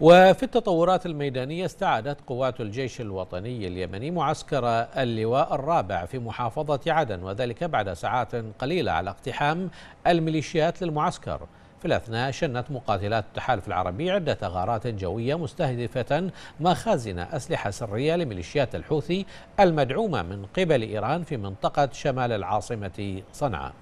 وفي التطورات الميدانية استعادت قوات الجيش الوطني اليمني معسكر اللواء الرابع في محافظة عدن وذلك بعد ساعات قليلة على اقتحام الميليشيات للمعسكر في الأثناء شنت مقاتلات التحالف العربي عدة غارات جوية مستهدفة مخازن أسلحة سرية لميليشيات الحوثي المدعومة من قبل إيران في منطقة شمال العاصمة صنعاء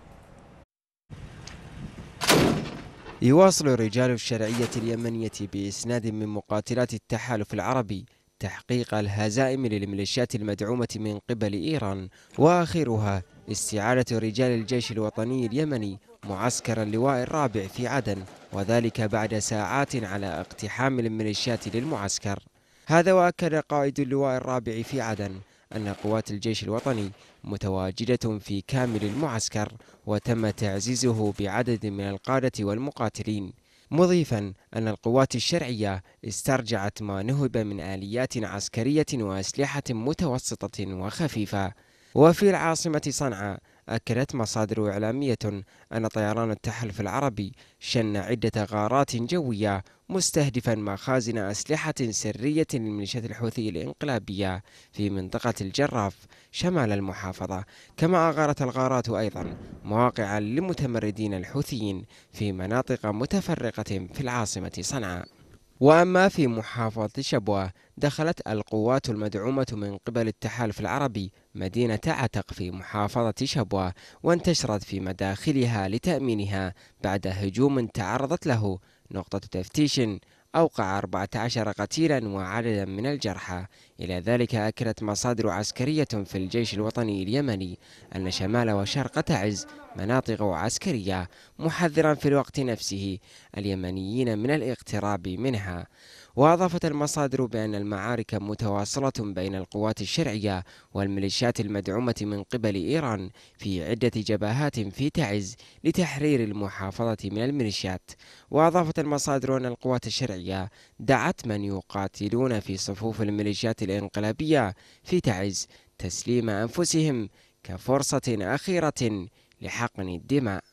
يواصل رجال الشرعية اليمنية بإسناد من مقاتلات التحالف العربي تحقيق الهزائم للميليشيات المدعومة من قبل إيران وآخرها استعادة رجال الجيش الوطني اليمني معسكر اللواء الرابع في عدن وذلك بعد ساعات على اقتحام الميليشيات للمعسكر هذا وأكد قائد اللواء الرابع في عدن أن قوات الجيش الوطني متواجدة في كامل المعسكر وتم تعزيزه بعدد من القادة والمقاتلين مضيفا أن القوات الشرعية استرجعت ما نهب من آليات عسكرية وأسلحة متوسطة وخفيفة وفي العاصمة صنعاء أكدت مصادر إعلامية أن طيران التحالف العربي شن عدة غارات جوية مستهدفا مخازن أسلحة سرية للميليشيات الحوثي الإنقلابية في منطقة الجراف شمال المحافظة كما أغارت الغارات أيضا مواقعا لمتمردين الحوثيين في مناطق متفرقة في العاصمة صنعاء وأما في محافظة شبوة دخلت القوات المدعومة من قبل التحالف العربي مدينة عتق في محافظة شبوة وانتشرت في مداخلها لتأمينها بعد هجوم تعرضت له نقطة تفتيش أوقع 14 قتيلا وعددا من الجرحى إلى ذلك أكدت مصادر عسكرية في الجيش الوطني اليمني أن شمال وشرق تعز مناطق عسكرية محذرا في الوقت نفسه اليمنيين من الاقتراب منها وأضافت المصادر بأن المعارك متواصلة بين القوات الشرعية والميليشيات المدعومة من قبل إيران في عدة جبهات في تعز لتحرير المحافظة من الميليشيات وأضافت المصادر أن القوات الشرعية دعت من يقاتلون في صفوف الميليشيات الانقلابية في تعز تسليم أنفسهم كفرصة أخيرة لحقن الدماء